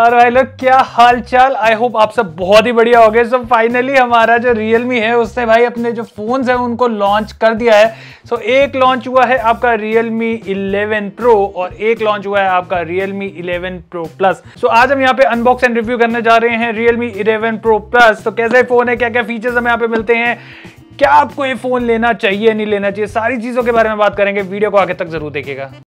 और भाई लोग क्या हाल चाल आई होप आप सब बहुत ही बढ़िया हो गए सो फाइनली हमारा जो रियलमी है उसने भाई अपने जो फ़ोन्स हैं उनको लॉन्च कर दिया है सो so, एक लॉन्च हुआ है आपका रियलमी 11 प्रो और एक लॉन्च हुआ है आपका रियलमी 11 प्रो प्लस सो आज हम यहाँ पे अनबॉक्स एंड रिव्यू करने जा रहे हैं रियलमी इलेवन प्रो प्लस तो कैसे फ़ोन है क्या क्या फीचर्स हमें यहाँ पे मिलते हैं क्या आपको ये फ़ोन लेना चाहिए नहीं लेना चाहिए सारी चीज़ों के बारे में बात करेंगे वीडियो को आगे तक जरूर देखेगा